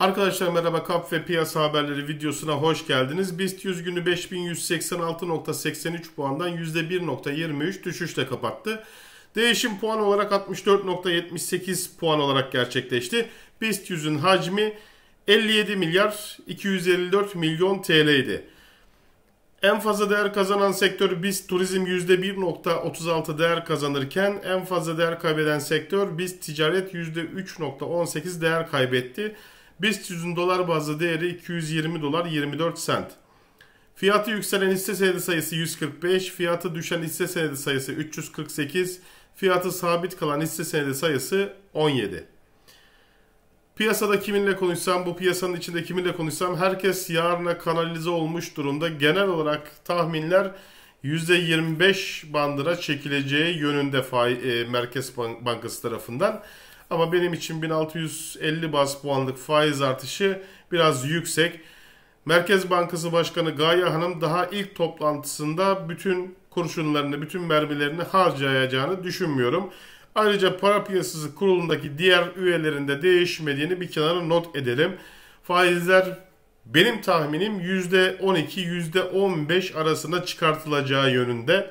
Arkadaşlar merhaba kap ve piyasa haberleri videosuna hoş geldiniz. BIST 100 günü 5186.83 puandan %1.23 düşüşle kapattı. Değişim puan olarak 64.78 puan olarak gerçekleşti. BIST 100'ün hacmi 57 milyar 254 milyon TL idi. En fazla değer kazanan sektör BIST turizm %1.36 değer kazanırken en fazla değer kaybeden sektör BIST ticaret %3.18 değer kaybetti. BIST dolar bazlı değeri 220 dolar 24 sent. Fiyatı yükselen hisse senedi sayısı 145, fiyatı düşen hisse senedi sayısı 348, fiyatı sabit kalan hisse senedi sayısı 17. Piyasada kiminle konuşsam, bu piyasanın içinde kiminle konuşsam herkes yarına kanalize olmuş durumda. Genel olarak tahminler %25 bandıra çekileceği yönünde e, Merkez Bankası tarafından. Ama benim için 1650 bas puanlık faiz artışı biraz yüksek. Merkez Bankası Başkanı Gaye Hanım daha ilk toplantısında bütün kurşunlarını, bütün mermilerini harcayacağını düşünmüyorum. Ayrıca para piyasası kurulundaki diğer üyelerinde değişmediğini bir kenara not edelim. Faizler benim tahminim %12-15 arasında çıkartılacağı yönünde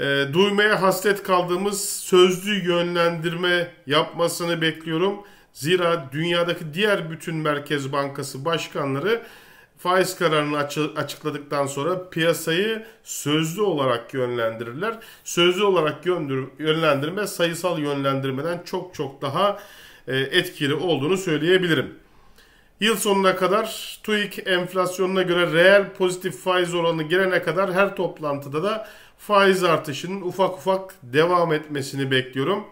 e, duymaya hasret kaldığımız sözlü yönlendirme yapmasını bekliyorum. Zira dünyadaki diğer bütün merkez bankası başkanları faiz kararını açıkladıktan sonra piyasayı sözlü olarak yönlendirirler. Sözlü olarak yönlendirme sayısal yönlendirmeden çok çok daha e, etkili olduğunu söyleyebilirim. Yıl sonuna kadar TÜİK enflasyonuna göre reel pozitif faiz oranı gelene kadar her toplantıda da faiz artışının ufak ufak devam etmesini bekliyorum.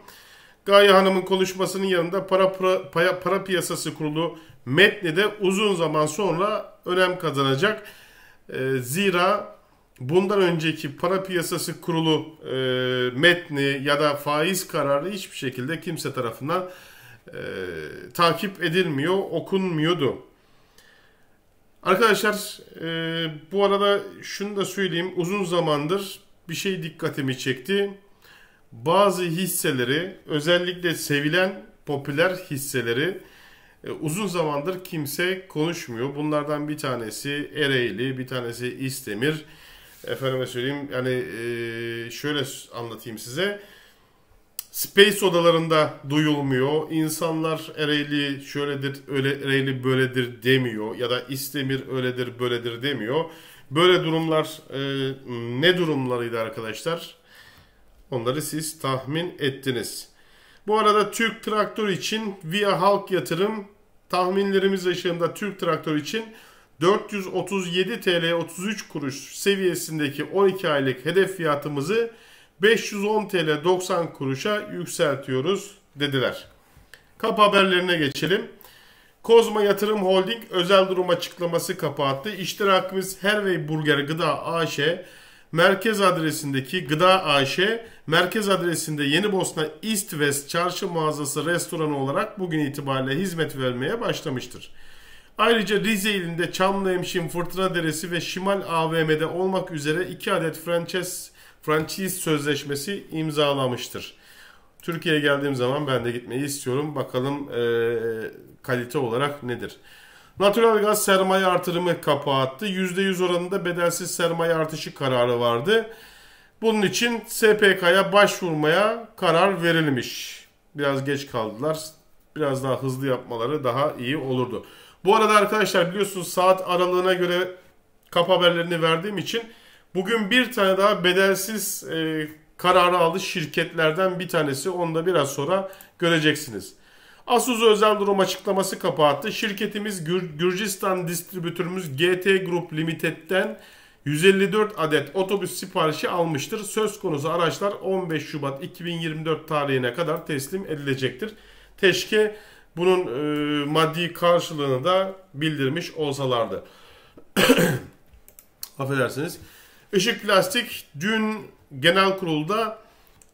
Gaye Hanım'ın konuşmasının yanında para, para, para, para piyasası kurulu metni de uzun zaman sonra önem kazanacak. E, zira bundan önceki para piyasası kurulu e, metni ya da faiz kararı hiçbir şekilde kimse tarafından e, takip edilmiyor, okunmuyordu. Arkadaşlar e, bu arada şunu da söyleyeyim. Uzun zamandır bir şey dikkatimi çekti. Bazı hisseleri özellikle sevilen popüler hisseleri e, uzun zamandır kimse konuşmuyor. Bunlardan bir tanesi Ereğli, bir tanesi İstemir. Efendime söyleyeyim yani e, şöyle anlatayım size. Space odalarında duyulmuyor. İnsanlar Ereğli şöyledir, öyle Ereğli böyledir demiyor. Ya da İstemir öyledir, böyledir demiyor. Böyle durumlar e, ne durumlarıydı arkadaşlar? Onları siz tahmin ettiniz. Bu arada Türk Traktör için Via Halk Yatırım tahminlerimiz ışığında Türk Traktör için 437 TL 33 kuruş seviyesindeki 12 aylık hedef fiyatımızı 510 TL 90 kuruşa yükseltiyoruz dediler. Kapı haberlerine geçelim. Kozma Yatırım Holding özel durum açıklaması kapattı. İştirakimiz Hervey Burger Gıda AŞ merkez adresindeki Gıda AŞ merkez adresinde Yeni Bosna East West çarşı mağazası restoranı olarak bugün itibariyle hizmet vermeye başlamıştır. Ayrıca Rize ilinde Çamlıhemşin Emşin, Fırtına Deresi ve Şimal AVM'de olmak üzere 2 adet franchise franchise sözleşmesi imzalamıştır. Türkiye'ye geldiğim zaman ben de gitmeyi istiyorum. Bakalım e, kalite olarak nedir? Natural gaz sermaye artırımı kapağı attı. %100 oranında bedelsiz sermaye artışı kararı vardı. Bunun için SPK'ya başvurmaya karar verilmiş. Biraz geç kaldılar. Biraz daha hızlı yapmaları daha iyi olurdu. Bu arada arkadaşlar biliyorsunuz saat aralığına göre kap haberlerini verdiğim için Bugün bir tane daha bedelsiz e, kararı aldı şirketlerden bir tanesi. Onu da biraz sonra göreceksiniz. Asus özel durum açıklaması kapattı. Şirketimiz Gür Gürcistan distribütörümüz GT Group Limited'den 154 adet otobüs siparişi almıştır. Söz konusu araçlar 15 Şubat 2024 tarihine kadar teslim edilecektir. Teşke bunun e, maddi karşılığını da bildirmiş olsalardı. Affedersiniz. Işık Plastik dün genel kurulda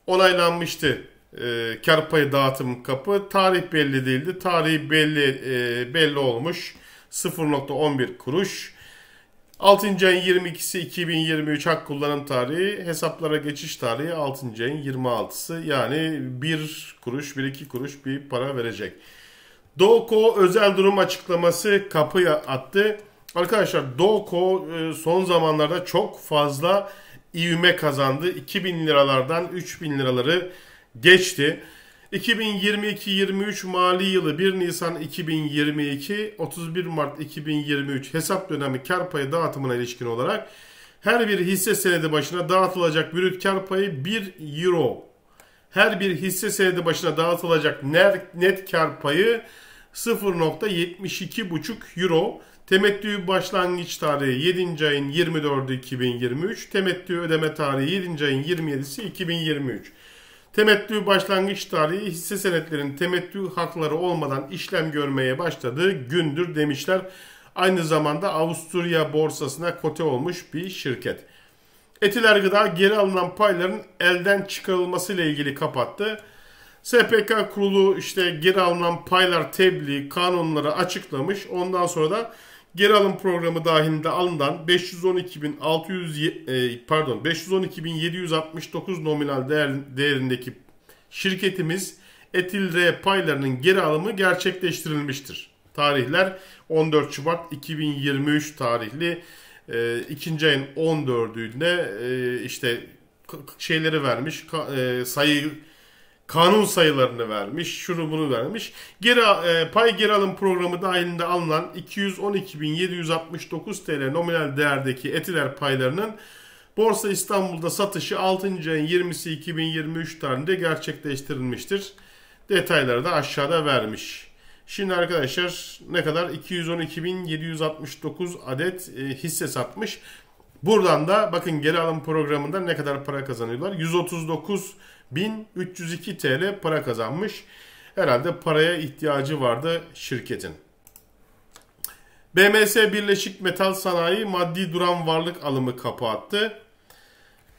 onaylanmıştı. E, kar payı dağıtım kapı tarih belli değildi. Tarihi belli e, belli olmuş. 0.11 kuruş. 6. ayın 22'si 2023 hak kullanım tarihi, hesaplara geçiş tarihi 6. ayın 26'sı. Yani 1 kuruş, 1-2 kuruş bir para verecek. Doko özel durum açıklaması kapıya attı. Arkadaşlar Doko e, son zamanlarda çok fazla ivme kazandı. 2000 liralardan 3000 liraları geçti. 2022-23 mali yılı 1 Nisan 2022 31 Mart 2023 hesap dönemi kar payı dağıtımına ilişkin olarak her bir hisse senedi başına dağıtılacak brüt kar payı 1 euro. Her bir hisse senedi başına dağıtılacak net kar payı 0.72,5 euro. Temettü başlangıç tarihi 7. ayın 24'ü 2023. Temettü ödeme tarihi 7. ayın 27'si 2023. Temettü başlangıç tarihi hisse senetlerin temettü hakları olmadan işlem görmeye başladığı gündür demişler. Aynı zamanda Avusturya borsasına kote olmuş bir şirket. Etiler Gıda geri alınan payların elden çıkarılması ile ilgili kapattı. SPK kurulu işte geri alınan paylar tebliğ kanunları açıklamış. Ondan sonra da geri alım programı dahilinde alınan 512.600 e, pardon 512.769 nominal değer, değerindeki şirketimiz Etil R paylarının geri alımı gerçekleştirilmiştir. Tarihler 14 Şubat 2023 tarihli e, ikinci ayın 14'ünde e, işte şeyleri vermiş e, sayı kanun sayılarını vermiş, şunu bunu vermiş. Geri e, pay geri alım programı dahilinde alınan 212.769 TL nominal değerdeki Etiler paylarının Borsa İstanbul'da satışı 6. ayın 20'si 2023 tarihinde gerçekleştirilmiştir. Detayları da aşağıda vermiş. Şimdi arkadaşlar ne kadar? 212.769 adet e, hisse satmış. Buradan da bakın geri alım programında ne kadar para kazanıyorlar? 139 1302 TL para kazanmış. Herhalde paraya ihtiyacı vardı şirketin. BMS Birleşik Metal Sanayi maddi duran varlık alımı kapattı.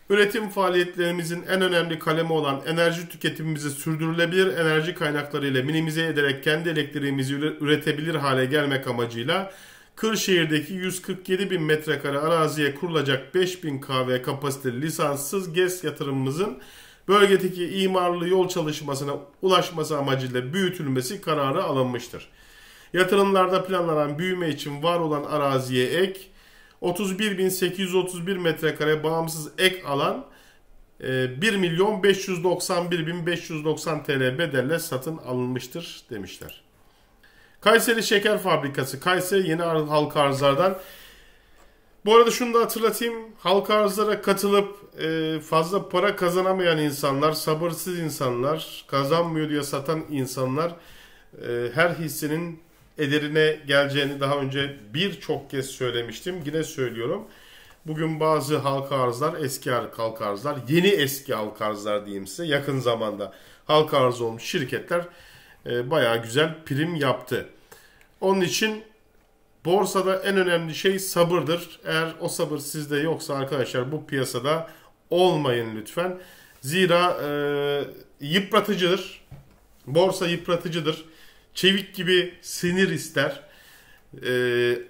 Üretim faaliyetlerimizin en önemli kalemi olan enerji tüketimimizi sürdürülebilir enerji kaynaklarıyla minimize ederek kendi elektriğimizi üretebilir hale gelmek amacıyla Kırşehir'deki 147 bin metrekare araziye kurulacak 5 bin KV kapasiteli lisanssız GES yatırımımızın bölgedeki imarlı yol çalışmasına ulaşması amacıyla büyütülmesi kararı alınmıştır. Yatırımlarda planlanan büyüme için var olan araziye ek 31.831 metrekare bağımsız ek alan 1.591.590 e, TL bedelle satın alınmıştır demişler. Kayseri Şeker Fabrikası Kayseri Yeni Halka Arzlar'dan bu arada şunu da hatırlatayım. Halka arzlara katılıp e, fazla para kazanamayan insanlar, sabırsız insanlar, kazanmıyor diye satan insanlar e, her hissenin ederine geleceğini daha önce birçok kez söylemiştim. Yine söylüyorum. Bugün bazı halka arzlar, eski halka arzlar, yeni eski halka arzlar diyeyim size yakın zamanda halka arz olmuş şirketler e, bayağı güzel prim yaptı. Onun için Borsada en önemli şey sabırdır. Eğer o sabır sizde yoksa arkadaşlar bu piyasada olmayın lütfen. Zira e, yıpratıcıdır. Borsa yıpratıcıdır. Çevik gibi sinir ister. E,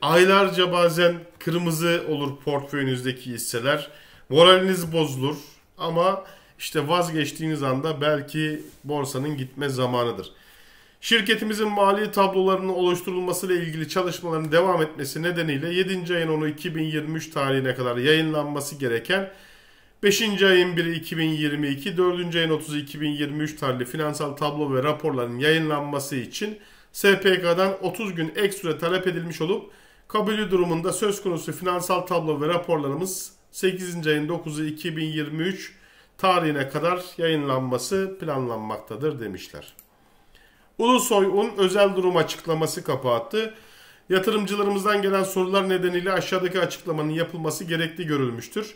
aylarca bazen kırmızı olur portföyünüzdeki hisseler. Moraliniz bozulur ama işte vazgeçtiğiniz anda belki borsanın gitme zamanıdır. Şirketimizin mali tablolarının oluşturulmasıyla ilgili çalışmaların devam etmesi nedeniyle 7. ayın 10'u 2023 tarihine kadar yayınlanması gereken 5. ayın 1'i 2022, 4. ayın 30'u 2023 tarihli finansal tablo ve raporların yayınlanması için SPK'dan 30 gün ek süre talep edilmiş olup kabulü durumunda söz konusu finansal tablo ve raporlarımız 8. ayın 9'u 2023 tarihine kadar yayınlanması planlanmaktadır demişler. Ulusoy'un özel durum açıklaması kapattı. Yatırımcılarımızdan gelen sorular nedeniyle aşağıdaki açıklamanın yapılması gerekli görülmüştür.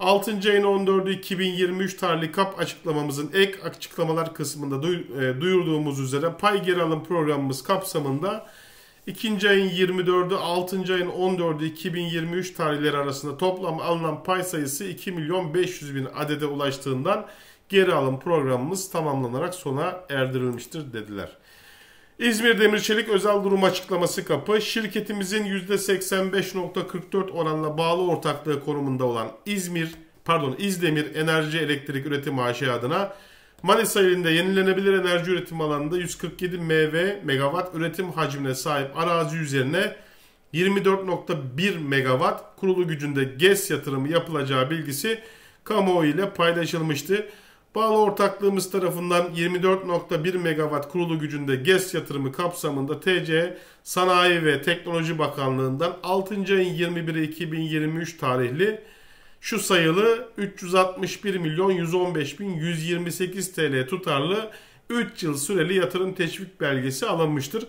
6. ayın 14'ü 2023 tarihli kap açıklamamızın ek açıklamalar kısmında e, duyurduğumuz üzere pay geri alım programımız kapsamında 2. ayın 24'ü 6. ayın 14'ü 2023 tarihleri arasında toplam alınan pay sayısı 2 milyon 500 bin adede ulaştığından geri alım programımız tamamlanarak sona erdirilmiştir dediler. İzmir Demir Çelik özel durum açıklaması kapı şirketimizin %85.44 oranla bağlı ortaklığı konumunda olan İzmir pardon İzdemir Enerji Elektrik Üretim AŞ e adına Manisa ilinde yenilenebilir enerji üretim alanında 147 MW megawatt üretim hacmine sahip arazi üzerine 24.1 megawatt kurulu gücünde GES yatırımı yapılacağı bilgisi kamuoyu ile paylaşılmıştı. Bağlı ortaklığımız tarafından 24.1 MW kurulu gücünde GES yatırımı kapsamında TC Sanayi ve Teknoloji Bakanlığı'ndan 6. ayın 21'i 2023 tarihli şu sayılı 361 milyon 115 bin 128 TL tutarlı 3 yıl süreli yatırım teşvik belgesi alınmıştır.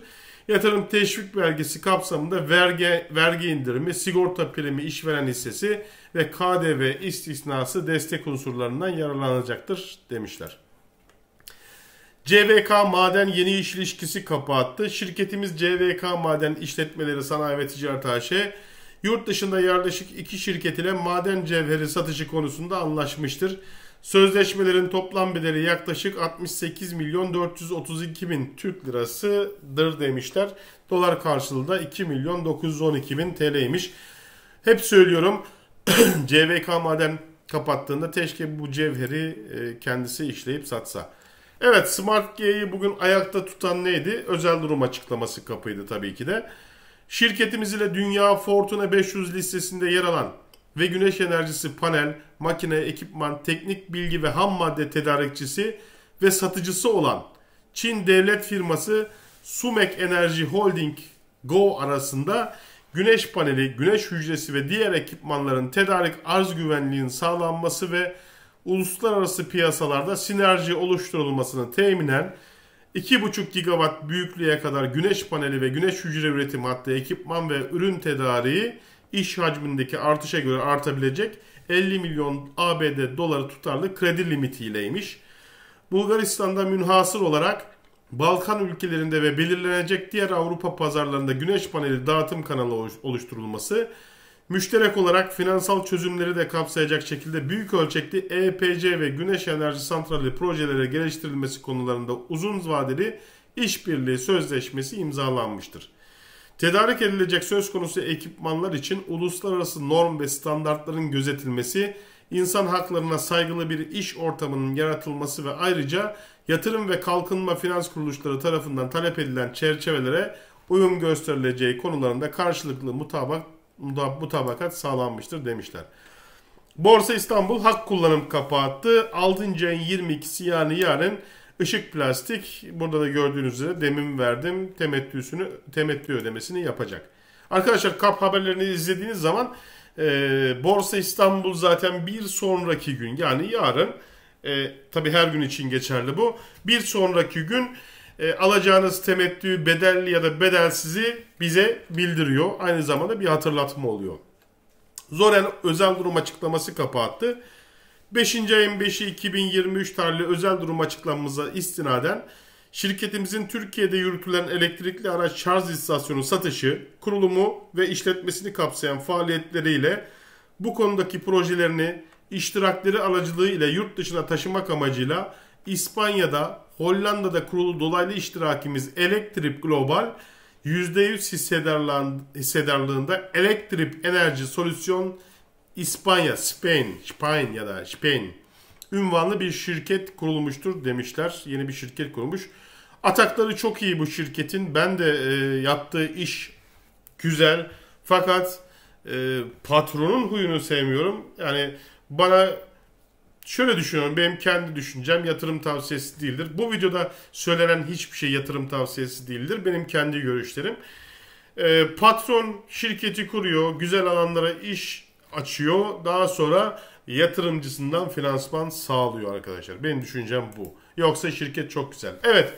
Yatırım teşvik belgesi kapsamında vergi, vergi indirimi, sigorta primi, işveren hissesi ve KDV istisnası destek unsurlarından yararlanacaktır demişler. CVK Maden yeni iş ilişkisi kapattı. Şirketimiz CVK Maden İşletmeleri Sanayi ve Ticaret AŞ yurt dışında yerleşik iki şirket ile maden cevheri satışı konusunda anlaşmıştır. Sözleşmelerin toplam bedeli yaklaşık 68 milyon 432 bin Türk lirasıdır demişler. Dolar karşılığı da 2 milyon 912 bin TL'ymiş. Hep söylüyorum CVK maden kapattığında teşke bu cevheri e, kendisi işleyip satsa. Evet Smart G'yi bugün ayakta tutan neydi? Özel durum açıklaması kapıydı tabii ki de. Şirketimiz ile Dünya Fortuna 500 listesinde yer alan ve güneş enerjisi panel, makine, ekipman, teknik bilgi ve ham madde tedarikçisi ve satıcısı olan Çin devlet firması Sumek Enerji Holding Go arasında güneş paneli, güneş hücresi ve diğer ekipmanların tedarik arz güvenliğinin sağlanması ve uluslararası piyasalarda sinerji oluşturulmasını teminen 2,5 gigawatt büyüklüğe kadar güneş paneli ve güneş hücre üretim hattı ekipman ve ürün tedariği iş hacmindeki artışa göre artabilecek 50 milyon ABD doları tutarlı kredi limitiyleymiş. Bulgaristan'da münhasır olarak Balkan ülkelerinde ve belirlenecek diğer Avrupa pazarlarında güneş paneli dağıtım kanalı oluşturulması, müşterek olarak finansal çözümleri de kapsayacak şekilde büyük ölçekli EPC ve güneş enerji santrali projeleri geliştirilmesi konularında uzun vadeli işbirliği sözleşmesi imzalanmıştır. Tedarik edilecek söz konusu ekipmanlar için uluslararası norm ve standartların gözetilmesi, insan haklarına saygılı bir iş ortamının yaratılması ve ayrıca yatırım ve kalkınma finans kuruluşları tarafından talep edilen çerçevelere uyum gösterileceği konularında karşılıklı mutabak, mutabakat sağlanmıştır demişler. Borsa İstanbul hak kullanım kapattı. 6. ayın 22'si yani yarın Işık Plastik burada da gördüğünüz üzere demin verdim temettüsünü temettü ödemesini yapacak. Arkadaşlar kap haberlerini izlediğiniz zaman e, Borsa İstanbul zaten bir sonraki gün yani yarın e, tabi her gün için geçerli bu bir sonraki gün e, alacağınız temettü bedelli ya da bedelsizi bize bildiriyor. Aynı zamanda bir hatırlatma oluyor. Zoren özel durum açıklaması kapattı. 5. ayın 5'i 2023 tarihli özel durum açıklamamıza istinaden şirketimizin Türkiye'de yürütülen elektrikli araç şarj istasyonu satışı, kurulumu ve işletmesini kapsayan faaliyetleriyle bu konudaki projelerini iştirakleri aracılığıyla yurt dışına taşımak amacıyla İspanya'da, Hollanda'da kurulu dolaylı iştirakimiz Electrip Global %100 hissedarlığında Electrip Enerji Solüsyon İspanya, Spain, Spain ya da Spain ünvanlı bir şirket kurulmuştur demişler. Yeni bir şirket kurulmuş. Atakları çok iyi bu şirketin. Ben de e, yaptığı iş güzel. Fakat e, patronun huyunu sevmiyorum. Yani bana şöyle düşünüyorum. Benim kendi düşüncem yatırım tavsiyesi değildir. Bu videoda söylenen hiçbir şey yatırım tavsiyesi değildir. Benim kendi görüşlerim. E, patron şirketi kuruyor. Güzel alanlara iş açıyor. Daha sonra yatırımcısından finansman sağlıyor arkadaşlar. Benim düşüncem bu. Yoksa şirket çok güzel. Evet.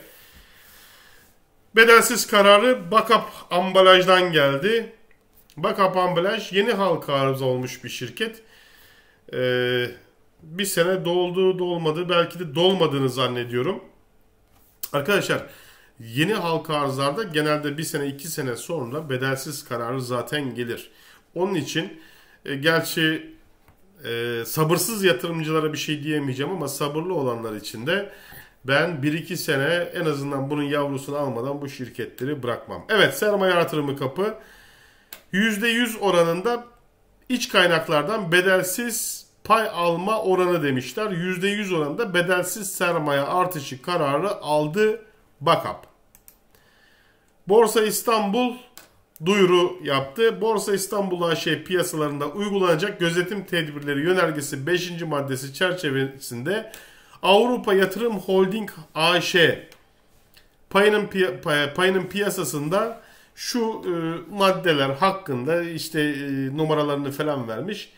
Bedelsiz kararı Bakap ambalajdan geldi. Bakap ambalaj yeni halka arz olmuş bir şirket. Ee, bir sene doldu dolmadı belki de dolmadığını zannediyorum. Arkadaşlar yeni halka arzlarda genelde bir sene iki sene sonra bedelsiz kararı zaten gelir. Onun için e, gerçi e, sabırsız yatırımcılara bir şey diyemeyeceğim ama sabırlı olanlar için de ben 1-2 sene en azından bunun yavrusunu almadan bu şirketleri bırakmam. Evet sermaye artırımı kapı %100 oranında iç kaynaklardan bedelsiz pay alma oranı demişler. %100 oranında bedelsiz sermaye artışı kararı aldı Bakap. Borsa İstanbul duyuru yaptı. Borsa İstanbul AŞ şey piyasalarında uygulanacak gözetim tedbirleri yönergesi 5. maddesi çerçevesinde Avrupa Yatırım Holding AŞ payının, piy payının piyasasında şu e, maddeler hakkında işte e, numaralarını falan vermiş.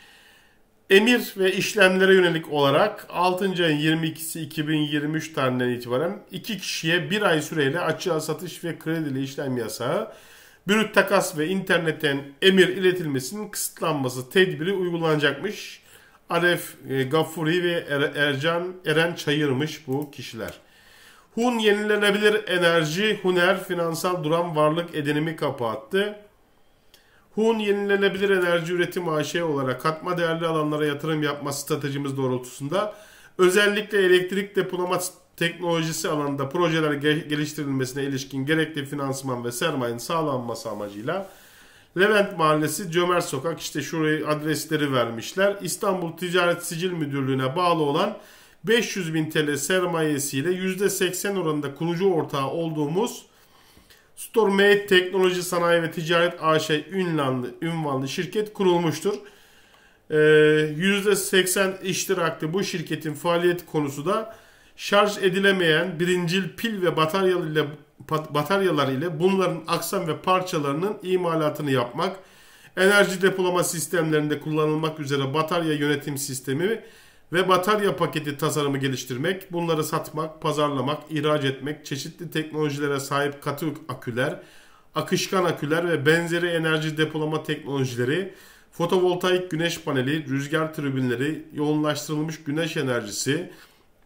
Emir ve işlemlere yönelik olarak 6. ayın 22'si 2023 tarihinden itibaren 2 kişiye 1 ay süreyle açığa satış ve kredili işlem yasağı Bürüt takas ve internetten emir iletilmesinin kısıtlanması tedbiri uygulanacakmış. Aref e, Gafuri ve er-, Ercan Eren Çayırmış bu kişiler. Hun yenilenebilir enerji, Huner finansal duran varlık edinimi kapattı. Hun yenilenebilir enerji üretim AŞ olarak katma değerli alanlara yatırım yapma stratejimiz doğrultusunda özellikle elektrik depolama teknolojisi alanında projeler geliştirilmesine ilişkin gerekli finansman ve sermayenin sağlanması amacıyla Levent Mahallesi Cömert Sokak işte şurayı adresleri vermişler. İstanbul Ticaret Sicil Müdürlüğü'ne bağlı olan 500 bin TL sermayesiyle %80 oranında kurucu ortağı olduğumuz StoreMate Teknoloji Sanayi ve Ticaret AŞ ünvanlı, ünvanlı şirket kurulmuştur. Ee, %80 iştiraklı bu şirketin faaliyet konusu da şarj edilemeyen birincil pil ve bataryalar ile, bataryalar ile bunların aksam ve parçalarının imalatını yapmak, enerji depolama sistemlerinde kullanılmak üzere batarya yönetim sistemi ve batarya paketi tasarımı geliştirmek, bunları satmak, pazarlamak, ihraç etmek, çeşitli teknolojilere sahip katı aküler, akışkan aküler ve benzeri enerji depolama teknolojileri, fotovoltaik güneş paneli, rüzgar tribünleri, yoğunlaştırılmış güneş enerjisi,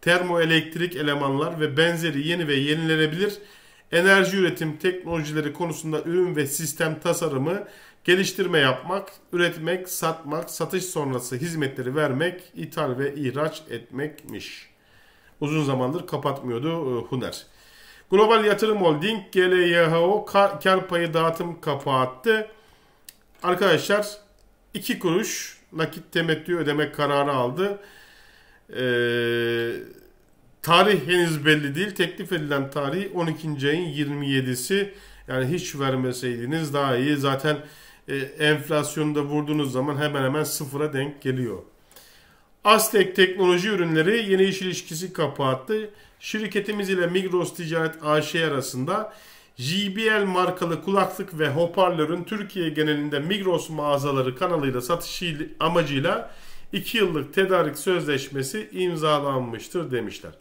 termoelektrik elemanlar ve benzeri yeni ve yenilenebilir enerji üretim teknolojileri konusunda ürün ve sistem tasarımı, geliştirme yapmak, üretmek, satmak, satış sonrası hizmetleri vermek, ithal ve ihraç etmekmiş. Uzun zamandır kapatmıyordu e, Huner. Global Yatırım Holding GLYHO kar payı dağıtım kapattı Arkadaşlar 2 kuruş nakit temettü ödeme kararı aldı. E, tarih henüz belli değil. Teklif edilen tarih 12. ayın 27'si. Yani hiç vermeseydiniz daha iyi. Zaten e, enflasyonu da vurduğunuz zaman hemen hemen sıfıra denk geliyor. Aztek Teknoloji Ürünleri yeni iş ilişkisi kapattı. Şirketimiz ile Migros Ticaret AŞ arasında JBL markalı kulaklık ve hoparlörün Türkiye genelinde Migros mağazaları kanalıyla satışı amacıyla 2 yıllık tedarik sözleşmesi imzalanmıştır demişler.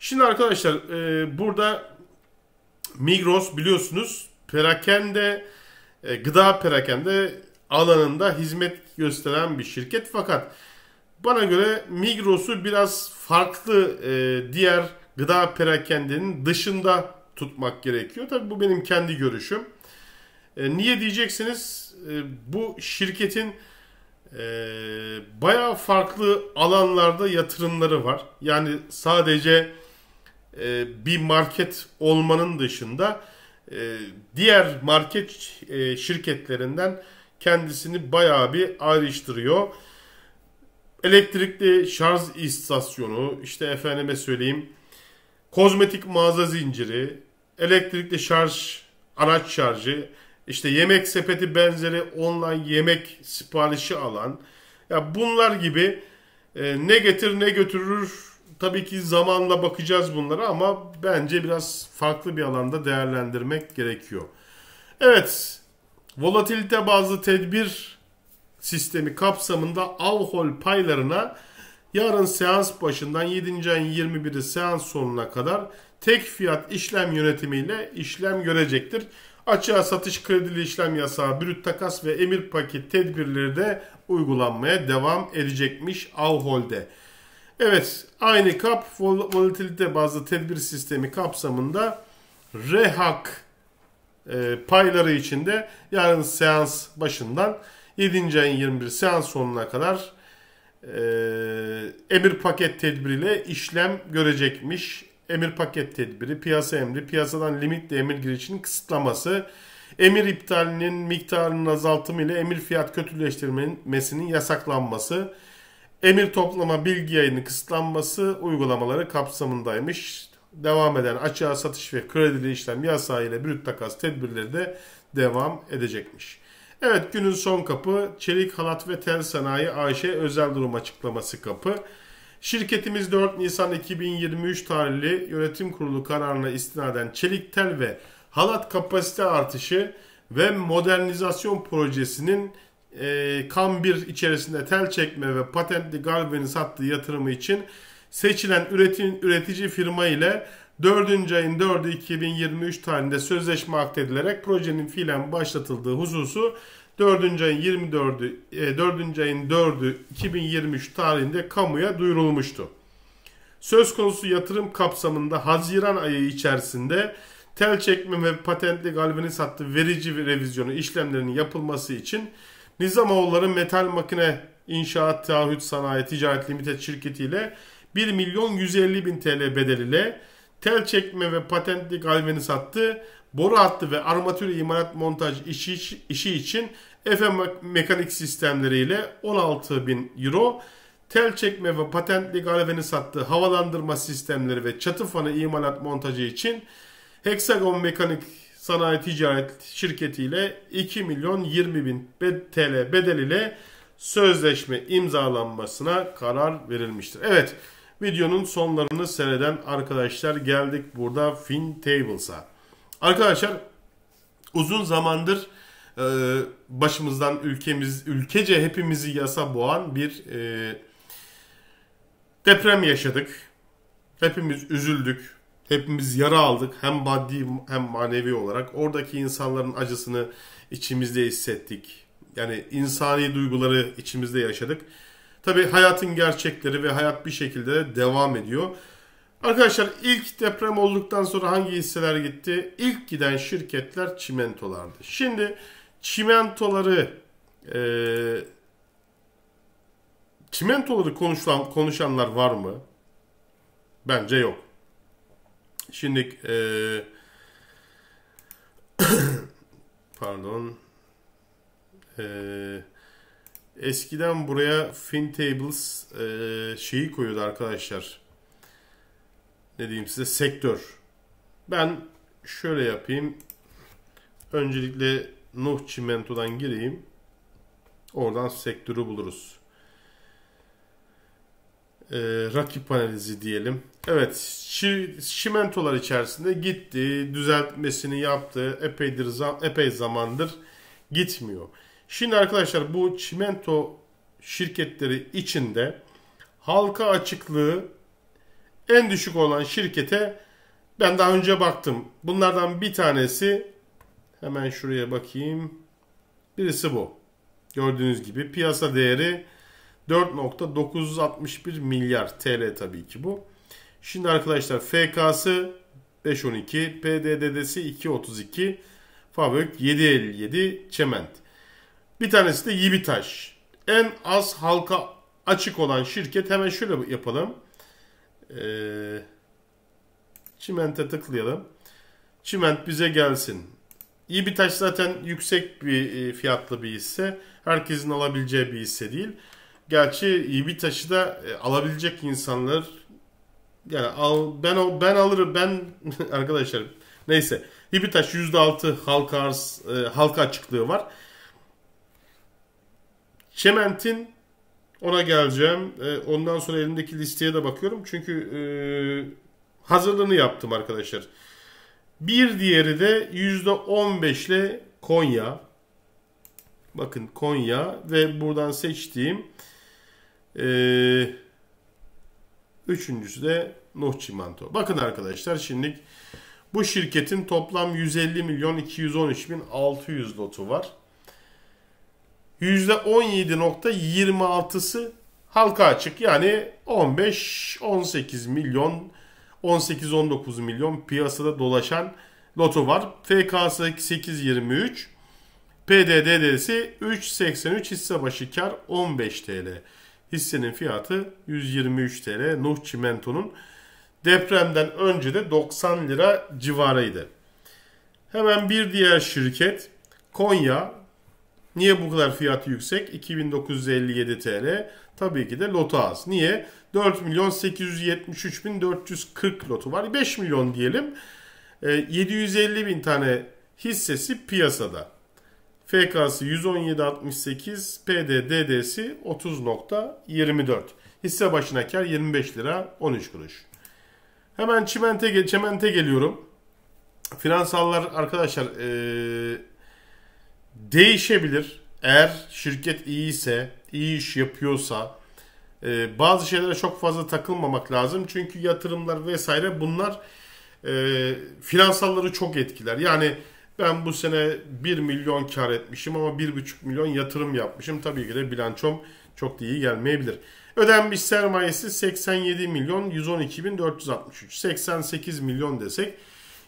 Şimdi arkadaşlar e, burada Migros biliyorsunuz perakende e, gıda perakende alanında hizmet gösteren bir şirket fakat bana göre Migros'u biraz farklı e, diğer gıda perakendenin dışında tutmak gerekiyor. Tabi bu benim kendi görüşüm. E, niye diyeceksiniz e, bu şirketin e, bayağı farklı alanlarda yatırımları var. Yani sadece e, bir market olmanın dışında e, diğer market e, şirketlerinden kendisini bayağı bir ayrıştırıyor. Elektrikli şarj istasyonu, işte efendime söyleyeyim, kozmetik mağaza zinciri, elektrikli şarj, araç şarjı, işte yemek sepeti benzeri online yemek siparişi alan ya bunlar gibi e, ne getir ne götürür tabii ki zamanla bakacağız bunlara ama bence biraz farklı bir alanda değerlendirmek gerekiyor. Evet, volatilite bazlı tedbir sistemi kapsamında alkol paylarına yarın seans başından 7. ayın 21'i seans sonuna kadar tek fiyat işlem yönetimiyle işlem görecektir. Açığa satış kredili işlem yasağı, brüt takas ve emir paket tedbirleri de uygulanmaya devam edecekmiş Avhol'de. Evet aynı kap volatilite bazlı tedbir sistemi kapsamında rehak e, payları içinde yarın seans başından 7. ayın 21 seans sonuna kadar e, emir paket tedbiriyle işlem görecekmiş emir paket tedbiri, piyasa emri, piyasadan limitli emir girişinin kısıtlaması, emir iptalinin miktarının azaltımı ile emir fiyat kötüleştirmesinin yasaklanması, emir toplama bilgi yayını kısıtlanması uygulamaları kapsamındaymış. Devam eden açığa satış ve kredili işlem yasağı ile brüt takas tedbirleri de devam edecekmiş. Evet günün son kapı çelik halat ve tel sanayi AŞ özel durum açıklaması kapı. Şirketimiz 4 Nisan 2023 tarihli yönetim kurulu kararına istinaden çelik tel ve halat kapasite artışı ve modernizasyon projesinin e, kan 1 içerisinde tel çekme ve patentli Galven'in sattığı yatırımı için seçilen üretim, üretici firma ile 4. ayın 4'ü 2023 tarihinde sözleşme akdedilerek projenin fiilen başlatıldığı hususu 4. ayın 24'ü, 4. E, ayın 4'ü 2023 tarihinde kamuya duyurulmuştu. Söz konusu yatırım kapsamında Haziran ayı içerisinde tel çekme ve patentli galvaniz hattı verici ve revizyonu işlemlerinin yapılması için Nizamoğulları Metal Makine İnşaat Taahhüt Sanayi Ticaret Limited şirketiyle 1 milyon 150 bin TL bedeliyle tel çekme ve patentli galvaniz hattı, boru hattı ve armatür imalat montaj işi, işi için FM mekanik sistemleriyle 16 bin euro tel çekme ve patentli galveni sattığı havalandırma sistemleri ve çatı fanı imalat montajı için Hexagon Mekanik Sanayi Ticaret Şirketi ile 2 milyon 20 bin TL bedel ile sözleşme imzalanmasına karar verilmiştir. Evet videonun sonlarını seyreden arkadaşlar geldik burada Fin Tables'a Arkadaşlar uzun zamandır ee, başımızdan ülkemiz ülkece hepimizi yasa boğan bir e, deprem yaşadık. Hepimiz üzüldük. Hepimiz yara aldık hem maddi hem manevi olarak. Oradaki insanların acısını içimizde hissettik. Yani insani duyguları içimizde yaşadık. Tabi hayatın gerçekleri ve hayat bir şekilde devam ediyor. Arkadaşlar ilk deprem olduktan sonra hangi hisseler gitti? İlk giden şirketler çimentolardı. Şimdi çimentoları e, çimentoları konuşan, konuşanlar var mı? Bence yok. Şimdi e, pardon e, eskiden buraya fin tables e, şeyi koyuyordu arkadaşlar. Ne diyeyim size sektör. Ben şöyle yapayım. Öncelikle Nuh Çimento'dan gireyim. Oradan sektörü buluruz. Ee, rakip analizi diyelim. Evet çimentolar içerisinde gitti. Düzeltmesini yaptı. Epeydir, epey zamandır gitmiyor. Şimdi arkadaşlar bu çimento şirketleri içinde halka açıklığı en düşük olan şirkete ben daha önce baktım. Bunlardan bir tanesi Hemen şuraya bakayım. Birisi bu. Gördüğünüz gibi piyasa değeri 4.961 milyar TL tabii ki bu. Şimdi arkadaşlar FK'sı 5.12, PDD'si 2.32, Fabök 7.57, Çement. Bir tanesi de Yibitaş. En az halka açık olan şirket hemen şöyle yapalım. Ee, çimente tıklayalım. Çiment bize gelsin. İyi bir taş zaten yüksek bir e, fiyatlı bir hisse. Herkesin alabileceği bir hisse değil. Gerçi iyi bir taşı da e, alabilecek insanlar yani al, ben o ben alırım ben arkadaşlar neyse iyi Hibitaş %6 halka arz, e, halka açıklığı var. Çement'in ona geleceğim. E, ondan sonra elimdeki listeye de bakıyorum. Çünkü hazırlığını yaptım arkadaşlar. Bir diğeri de %15 ile Konya. Bakın Konya ve buradan seçtiğim e, üçüncüsü de Nuh Çimento. Bakın arkadaşlar şimdilik bu şirketin toplam 150 milyon 213 bin 600 lotu var. %17.26'sı halka açık yani 15-18 milyon 18-19 milyon piyasada dolaşan loto var. FK'sı 8.23, PDDD'si 3.83 hisse başı kar 15 TL. Hissenin fiyatı 123 TL. Nuh Çimento'nun depremden önce de 90 lira civarıydı. Hemen bir diğer şirket Konya. Niye bu kadar fiyatı yüksek? 2957 TL. Tabii ki de Lotaz. Niye? 4 milyon 873 bin 440 lotu var. 5 milyon diyelim. 750 e, bin tane hissesi piyasada. FK'sı 117.68, PDDD'si 30.24. Hisse başına kar 25 lira 13 kuruş. Hemen çimente, çimente geliyorum. Finansallar arkadaşlar ee, değişebilir. Eğer şirket iyiyse, iyi iş yapıyorsa, e, bazı şeylere çok fazla takılmamak lazım. Çünkü yatırımlar vesaire bunlar e, finansalları çok etkiler. Yani ben bu sene 1 milyon kar etmişim ama 1,5 milyon yatırım yapmışım. Tabii ki de bilançom çok da iyi gelmeyebilir. Ödenmiş sermayesi 87 milyon 112 bin 463. 88 milyon desek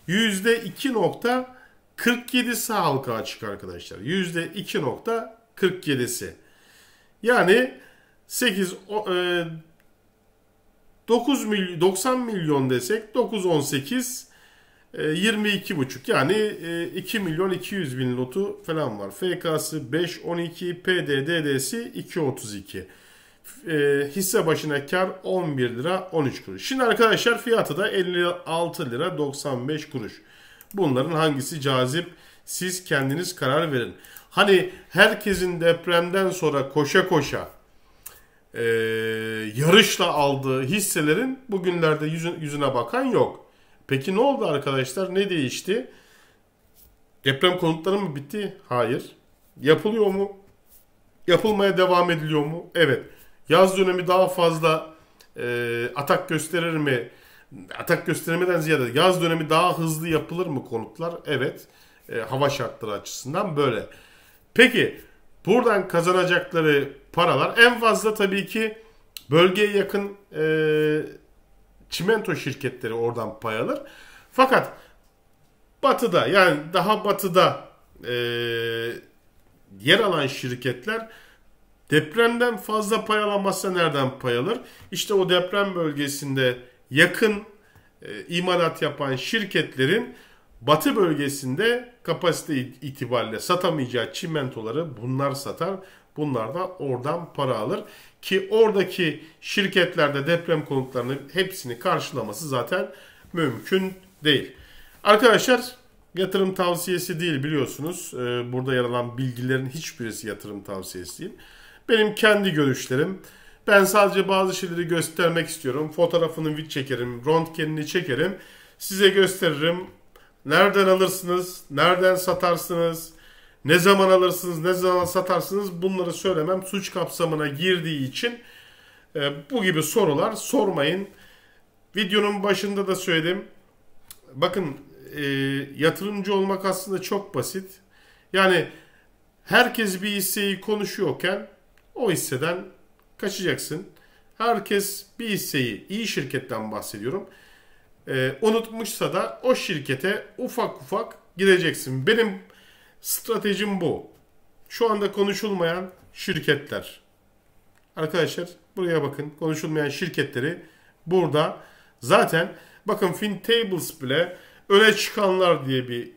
%2.47'si halka açık arkadaşlar. %2.47'si. Yani 8 e, 9 milyon 90 milyon desek 9 18 22 buçuk yani 2 e, milyon 200 bin lotu falan var. FK'sı 5 12 PDDD'si 2 32 e, hisse başına kar 11 lira 13 kuruş. Şimdi arkadaşlar fiyatı da 56 lira 95 kuruş. Bunların hangisi cazip siz kendiniz karar verin. Hani herkesin depremden sonra koşa koşa e, yarışla aldığı hisselerin bugünlerde yüzüne bakan yok. Peki ne oldu arkadaşlar? Ne değişti? Deprem konutları mı bitti? Hayır. Yapılıyor mu? Yapılmaya devam ediliyor mu? Evet. Yaz dönemi daha fazla e, atak gösterir mi? Atak göstermeden ziyade yaz dönemi daha hızlı yapılır mı konutlar? Evet. E, hava şartları açısından böyle. Peki Buradan kazanacakları paralar en fazla tabii ki bölgeye yakın e, çimento şirketleri oradan pay alır. Fakat batıda yani daha batıda e, yer alan şirketler depremden fazla pay alamazsa nereden pay alır? İşte o deprem bölgesinde yakın e, imalat yapan şirketlerin Batı bölgesinde kapasite itibariyle satamayacağı çimentoları bunlar satar. Bunlar da oradan para alır. Ki oradaki şirketlerde deprem konutlarının hepsini karşılaması zaten mümkün değil. Arkadaşlar yatırım tavsiyesi değil biliyorsunuz. Ee, burada yer alan bilgilerin hiçbirisi yatırım tavsiyesi değil. Benim kendi görüşlerim. Ben sadece bazı şeyleri göstermek istiyorum. Fotoğrafını çekerim, röntgenini çekerim. Size gösteririm Nereden alırsınız? Nereden satarsınız? Ne zaman alırsınız? Ne zaman satarsınız? Bunları söylemem suç kapsamına girdiği için e, bu gibi sorular sormayın. Videonun başında da söyledim. Bakın e, yatırımcı olmak aslında çok basit. Yani herkes bir hisseyi konuşuyorken o hisseden kaçacaksın. Herkes bir hisseyi iyi şirketten bahsediyorum e, unutmuşsa da o şirkete ufak ufak gireceksin. Benim stratejim bu. Şu anda konuşulmayan şirketler. Arkadaşlar buraya bakın. Konuşulmayan şirketleri burada zaten bakın FinTables bile öne çıkanlar diye bir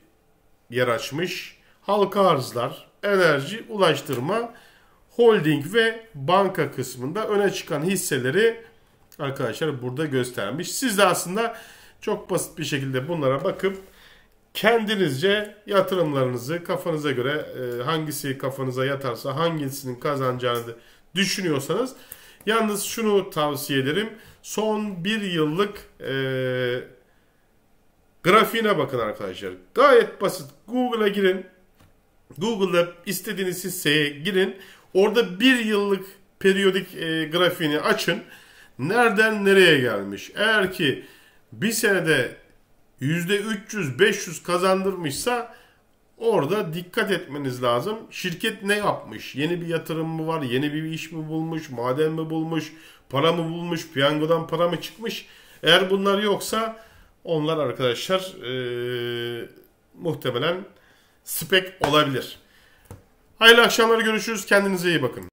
yer açmış. Halka arzlar, enerji, ulaştırma, holding ve banka kısmında öne çıkan hisseleri arkadaşlar burada göstermiş. Siz de aslında çok basit bir şekilde bunlara bakıp kendinizce yatırımlarınızı kafanıza göre e, hangisi kafanıza yatarsa hangisinin kazanacağını düşünüyorsanız yalnız şunu tavsiye ederim. Son bir yıllık e, grafiğine bakın arkadaşlar. Gayet basit. Google'a girin. Google'da istediğiniz hisseye girin. Orada bir yıllık periyodik e, grafiğini açın nereden nereye gelmiş? Eğer ki bir senede %300-500 kazandırmışsa orada dikkat etmeniz lazım. Şirket ne yapmış? Yeni bir yatırım mı var? Yeni bir iş mi bulmuş? Maden mi bulmuş? Para mı bulmuş? Piyangodan para mı çıkmış? Eğer bunlar yoksa onlar arkadaşlar ee, muhtemelen spek olabilir. Hayırlı akşamlar görüşürüz. Kendinize iyi bakın.